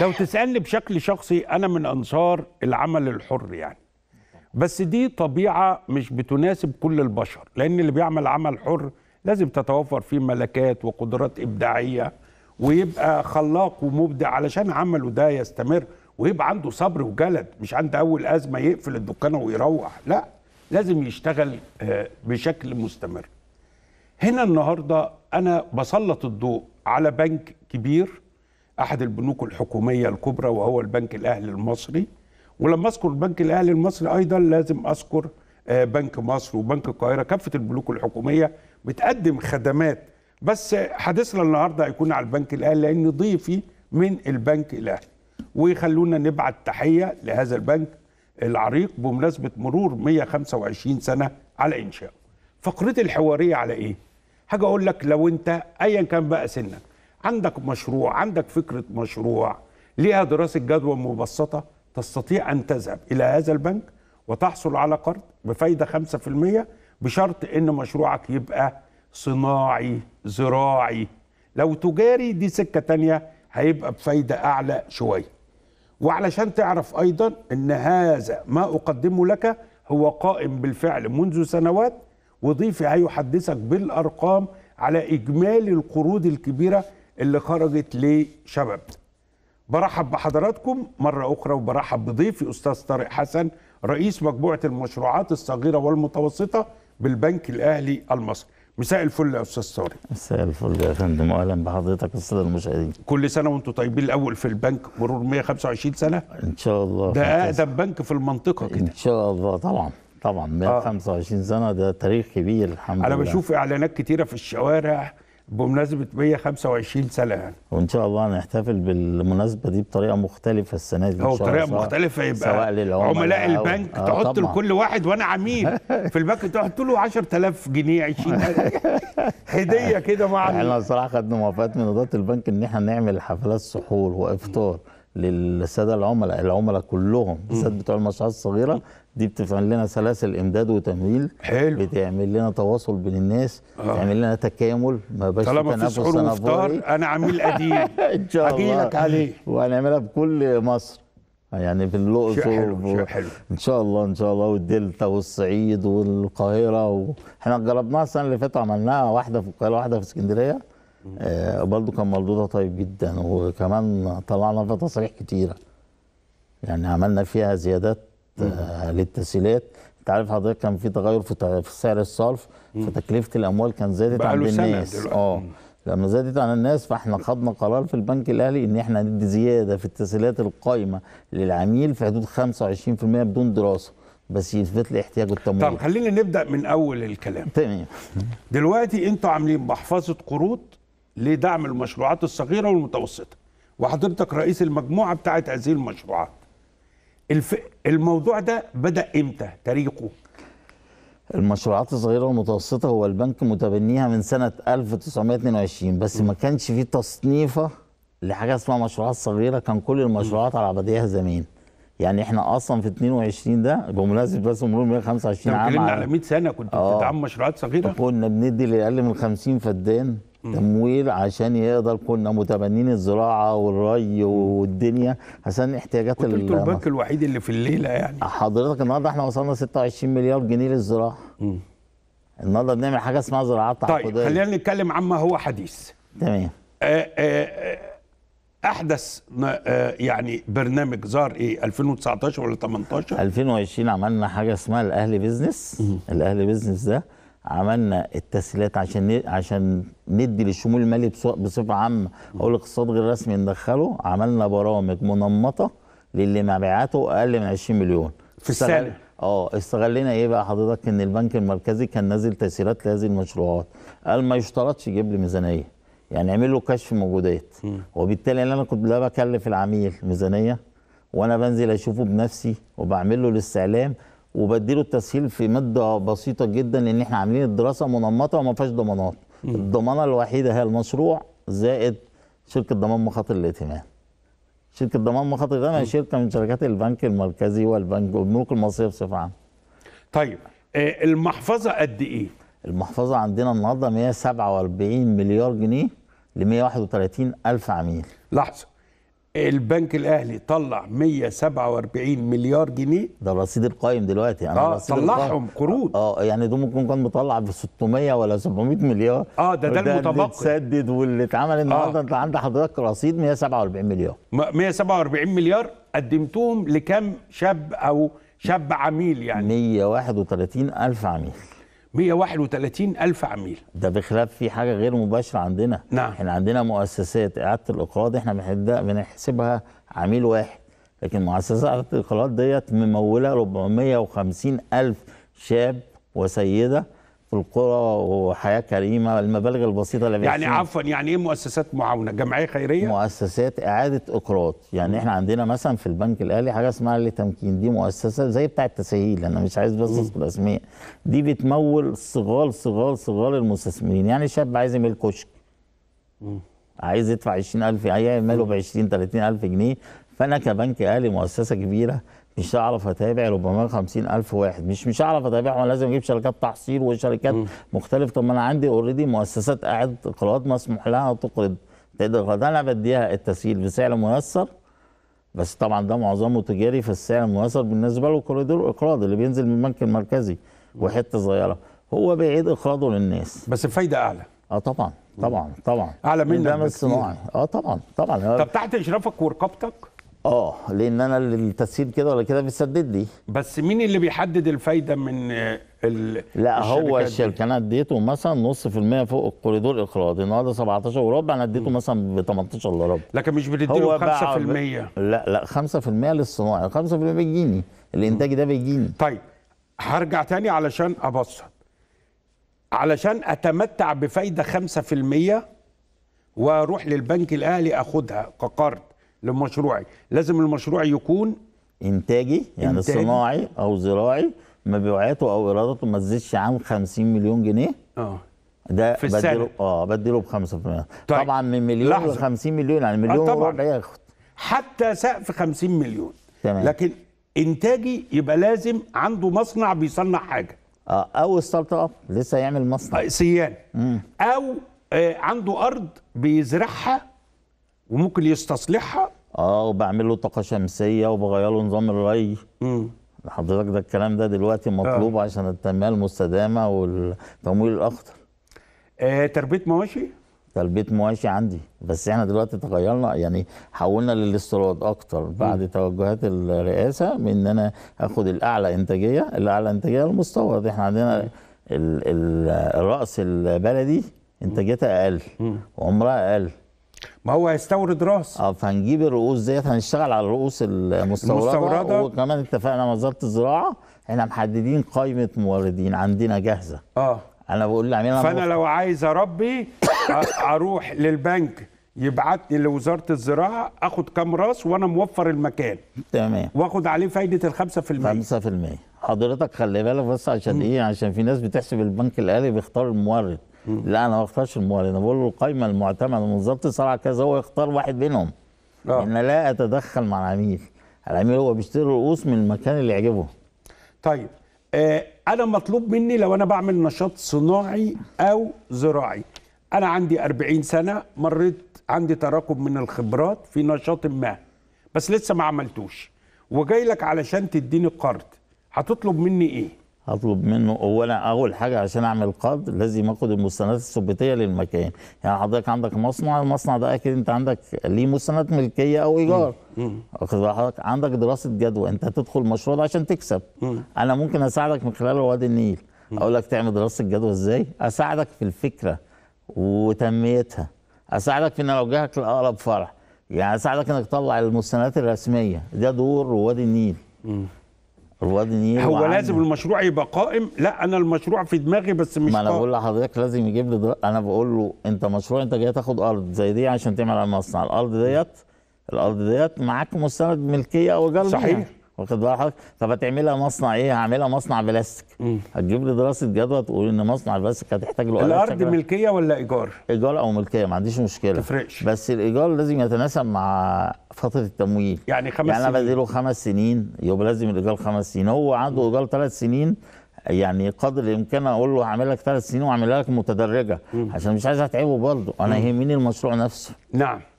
لو تسألني بشكل شخصي أنا من أنصار العمل الحر يعني بس دي طبيعة مش بتناسب كل البشر لأن اللي بيعمل عمل حر لازم تتوفر فيه ملكات وقدرات إبداعية ويبقى خلاق ومبدع علشان عمله ده يستمر ويبقى عنده صبر وجلد مش عند أول أزمة يقفل الدكانة ويروح لا لازم يشتغل آه، بشكل مستمر هنا النهاردة أنا بسلط الضوء على بنك كبير احد البنوك الحكوميه الكبرى وهو البنك الاهلي المصري ولما اذكر البنك الاهلي المصري ايضا لازم اذكر آه، بنك مصر وبنك القاهره كافه البنوك الحكوميه بتقدم خدمات بس حديثنا النهارده هيكون على البنك الاهلي لان ضيفي من البنك الاهلي ويخلونا نبعت تحيه لهذا البنك العريق بمناسبه مرور 125 سنه على انشائه. فقرتي الحواريه على ايه؟ حاجه اقول لك لو انت ايا كان بقى سنك عندك مشروع عندك فكرة مشروع ليها دراسة جدوى مبسطة تستطيع أن تذهب إلى هذا البنك وتحصل على قرض بفايدة 5% بشرط أن مشروعك يبقى صناعي زراعي لو تجاري دي سكة تانية هيبقى بفايدة أعلى شوية وعلشان تعرف أيضا أن هذا ما أقدمه لك هو قائم بالفعل منذ سنوات وضيفي هيحدثك بالأرقام على إجمالي القروض الكبيرة اللي خرجت لشباب برحب بحضراتكم مرة أخرى وبرحب بضيفي أستاذ طارق حسن رئيس مجموعة المشروعات الصغيرة والمتوسطة بالبنك الأهلي المصري مساء الفل يا استاذ طارق مساء الفل يا فندم واهلا بحضرتك الساده المشاهدين كل سنه وانتم طيبين الاول في البنك مرور 125 سنه ان شاء الله ده اقدم بنك في المنطقه كده ان شاء الله طبعا طبعا 125 آه. سنه ده تاريخ كبير الحمد لله انا بشوف اعلانات كتيره في الشوارع بمناسبه 125 سنه يعني وان شاء الله هنحتفل بالمناسبه دي بطريقه مختلفه السنه دي هو بطريقه مختلفه يبقى سواء عملاء البنك أو... آه، تحط طبعا. لكل واحد وانا عميل في البنك تحط له 10000 جنيه 20000 هديه كده مع احنا الصراحه خدنا موافقات من اداره البنك ان احنا نعمل حفلات سحور وافطار للساده العملاء العملاء كلهم الساده بتوع المشروعات الصغيره دي بتفعل لنا سلاسل امداد وتمويل حلو بتعمل لنا تواصل بين الناس آه. بتعمل لنا تكامل ما بقاش طالما في سحور وافطار انا عميل قديم ان شاء الله لك عليه وهنعملها بكل مصر يعني في الاقصر حلو, حلو ان شاء الله ان شاء الله والدلتا والصعيد والقاهره احنا جربناها السنه اللي فاتت عملناها واحده في القاهره واحده في اسكندريه آه برضه كان مردودها طيب جدا وكمان طلعنا فيها تصريح كتيره يعني عملنا فيها زيادات آه، للتسهيلات انت عارف حضرتك كان في تغير في سعر الصرف فتكلفه الاموال كان آه. زادت عند الناس اه لما زادت عن الناس فاحنا خدنا قرار في البنك الاهلي ان احنا ندي زياده في التسهيلات القايمه للعميل في حدود 25% بدون دراسه بس يثبت لي احتياجه التمويل طب خلينا نبدا من اول الكلام تمام دلوقتي انتوا عاملين محفظه قروض لدعم المشروعات الصغيره والمتوسطه وحضرتك رئيس المجموعه بتاعت هذه المشروعات الف... الموضوع ده بدا امتى تاريخه المشروعات الصغيره والمتوسطه هو البنك متبنيها من سنه 1922 بس ما كانش فيه تصنيفه لحاجه اسمها مشروعات صغيره كان كل المشروعات على بعضيها زمان يعني احنا اصلا في 22 ده بمناسبه بس مرور 125 عام كنا على 100 سنه كنت آه. بتدعم مشروعات صغيره كنا بندي لاقل من 50 فدان تمويل عشان يقدر كنا متبنين الزراعه والري والدنيا عشان احتياجات كنت البنك الوحيد اللي في الليله يعني حضرتك النهارده احنا وصلنا 26 مليار جنيه للزراعه النهارده بنعمل حاجه اسمها زراعات تعاقديه طيب خلينا نتكلم عما هو حديث تمام آه، آه، آه، احدث يعني برنامج ظهر ايه 2019 ولا 18 2020 عملنا حاجه اسمها الاهلي بيزنس الاهلي بيزنس ده عملنا التسهيلات عشان عشان ندي للشمول المالي بصفه عامه او الاقتصاد غير الرسمي ندخله عملنا برامج منمطه للي مبيعاته اقل من 20 مليون في السنه اه استغلينا ايه بقى حضرتك ان البنك المركزي كان نازل تسهيلات لهذه المشروعات قال ما يشترطش يجيب لي ميزانيه يعني اعمل له كشف موجودات وبالتالي يعني انا كنت لا بكلف العميل ميزانيه وانا بنزل اشوفه بنفسي وبعمل له الاستعلام وبديله التسهيل في مده بسيطه جدا لان احنا عاملين الدراسه منمطه وما فيهاش ضمانات الضمانه الوحيده هي المشروع زائد شركه ضمان مخاطر الائتمان شركه ضمان مخاطر الائتمان هي شركه من شركات البنك المركزي والبنك والبنوك المصريه بصفه عامه طيب آه، المحفظه قد ايه المحفظه عندنا النهارده 147 مليار جنيه ل 131 الف عميل لحظه البنك الاهلي طلع 147 مليار جنيه ده الرصيد القائم دلوقتي انا يعني اه طلعهم قروض آه،, اه يعني ده ممكن كان مطلع ب 600 ولا 700 مليار اه ده ده المتبقي اللي اتسدد واللي اتعمل النهارده آه. انت عند حضرتك رصيد 147 مليار 147 مليار قدمتهم لكم شاب او شاب عميل يعني 131 الف عميل 131 ألف عميل ده بخلاف في حاجة غير مباشرة عندنا نعم احنا عندنا مؤسسات إعادة الإقراض احنا بنحسبها عميل واحد لكن مؤسسات إعادة الإقراض ديت ممولة 450 ألف شاب وسيدة في القرى وحياه كريمه المبالغ البسيطه اللي يعني عفوا يعني ايه مؤسسات معاونه جمعيه خيريه مؤسسات اعاده اقراض يعني احنا عندنا مثلا في البنك الاهلي حاجه اسمها لتمكين دي مؤسسه زي بتاع التسهيل انا مش عايز بس اذكر اسماء دي بتمول صغال صغال صغال المستثمرين يعني شاب عايز يعمل كشك عايز يدفع 20000 هيعمله ب 20 30000 جنيه فانا كبنك اهلي مؤسسه كبيره مش هعرف اتابع 450 الف واحد مش مش هعرف اتابعهم انا لازم اجيب شركات تحصيل وشركات مختلفه طب ما انا عندي اوريدي مؤسسات قاعد قرارات مسموح لها تقرض تقدر قراءات انا بديها التسهيل بسعر ميسر بس طبعا ده معظمه تجاري فالسعر الميسر بالنسبه له كوريدور اقراض اللي بينزل من البنك المركزي وحته صغيره هو بيعيد اقراضه للناس بس الفايده اعلى اه طبعا طبعا طبعا اعلى منك من الصناعي اه طبعا طبعا طب تحت اشرافك ورقابتك اه لان انا التسهيل كده ولا كده بيسدد لي بس مين اللي بيحدد الفايده من ال لا هو الشركه انا اديته مثلا نص في المية فوق الكوريدور الاقراض النهارده 17 وربع انا اديته مثلا ب 18 الا ربع لكن مش بتديله 5% لا لا 5% للصناعي 5% بيجيني الانتاج ده بيجيني طيب هرجع تاني علشان ابسط علشان اتمتع بفايده 5% واروح للبنك الاهلي اخدها كقرض لمشروعي لازم المشروع يكون انتاجي يعني إنتاجي. صناعي او زراعي مبيعاته او ايراداته ما تزيدش عن 50 مليون جنيه اه ده في السنة. بديله اه بديله ب 5% طيب. طبعا من مليون ل 50 مليون يعني آه، مليون آه وربع ياخد حتى سقف 50 مليون تمام لكن انتاجي يبقى لازم عنده مصنع بيصنع حاجه اه او ستارت اب لسه يعمل مصنع سيان آه، مم. او آه عنده ارض بيزرعها وممكن يستصلحها اه وبعمل له طاقه شمسيه وبغير له نظام الري امم حضرتك ده الكلام ده دلوقتي مطلوب آه. عشان التنميه المستدامه والتمويل الاخضر آه تربيه مواشي تربيه مواشي عندي بس احنا دلوقتي تغيرنا يعني حولنا للاستيراد اكتر بعد م. توجهات الرئاسه من ان انا اخد الاعلى انتاجيه الاعلى انتاجيه المستورد احنا عندنا الراس البلدي انتاجيتها اقل وعمرها اقل ما هو هيستورد راس اه فهنجيب الرؤوس ديت هنشتغل على الرؤوس المستورده, المستوردة. وكمان اتفقنا مع وزاره الزراعه احنا محددين قائمه موردين عندنا جاهزه اه انا بقول لعميل فانا لو عايز اربي اروح للبنك يبعتني لوزاره الزراعه اخد كام راس وانا موفر المكان تمام واخد عليه فايده ال 5% 5% حضرتك خلي بالك بس عشان م. ايه عشان في ناس بتحسب البنك الاهلي بيختار المورد لا انا ما بختارش الموالي انا بقول له القائمه المعتمده من وزاره الصناعه كذا هو يختار واحد منهم آه. ان لا اتدخل مع العميل العميل هو بيشتري رؤوس من المكان اللي يعجبه طيب آه انا مطلوب مني لو انا بعمل نشاط صناعي او زراعي انا عندي 40 سنه مريت عندي تراكم من الخبرات في نشاط ما بس لسه ما عملتوش وجاي لك علشان تديني قرض هتطلب مني ايه هطلب منه اولا اول حاجه عشان اعمل قرض لازم اخد المستندات الثبوتيه للمكان يعني حضرتك عندك مصنع المصنع ده اكيد انت عندك ليه مستندات ملكيه او ايجار واخد حضرتك عندك دراسه جدوى انت هتدخل مشروع ده عشان تكسب مم. انا ممكن اساعدك من خلال وادي النيل اقول لك تعمل دراسه الجدوى ازاي اساعدك في الفكره وتنميتها اساعدك في ان اوجهك لاقرب فرع يعني اساعدك انك تطلع المستندات الرسميه ده دور وادي النيل مم. رواد النيل هو وعنده. لازم المشروع يبقى قائم لا انا المشروع في دماغي بس مش ما انا بقول لحضرتك لازم يجيب لي دل... انا بقول له انت مشروع انت جاي تاخد ارض زي دي عشان تعمل على المصنع الارض ديت الارض ديت معاك مستند ملكيه او جلد صحيح يعني. واخد بالك طب هتعملها مصنع ايه هعملها مصنع بلاستيك هتجيب لي دراسه جدوى تقول ان مصنع البلاستيك هتحتاج له الارض ملكيه ولا ايجار ايجار او ملكيه ما عنديش مشكله تفرقش بس الايجار لازم يتناسب مع فتره التمويل يعني خمس يعني انا بديله خمس سنين يبقى لازم الايجار خمس سنين هو عنده ايجار ثلاث سنين يعني قدر الامكان اقول له هعمل لك ثلاث سنين واعملها لك متدرجه عشان مش عايز اتعبه برضه انا يهمني المشروع نفسه نعم